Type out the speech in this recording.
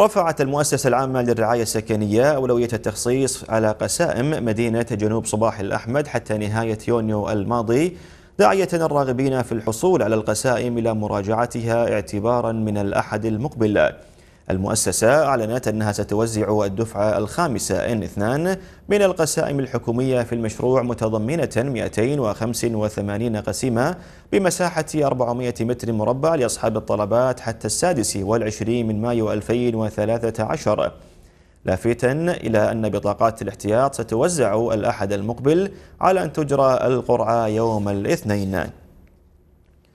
رفعت المؤسسة العامة للرعاية السكنية أولوية التخصيص على قسائم مدينة جنوب صباح الأحمد حتى نهاية يونيو الماضي داعية الراغبين في الحصول على القسائم إلى مراجعتها اعتبارا من الأحد المقبل المؤسسة أعلنت أنها ستوزع الدفعة الخامسة N2 من القسائم الحكومية في المشروع متضمنة 285 قسيمة بمساحة 400 متر مربع لأصحاب الطلبات حتى السادس والعشرين من مايو 2013 لافتا إلى أن بطاقات الاحتياط ستوزع الأحد المقبل على أن تجرى القرعة يوم الاثنين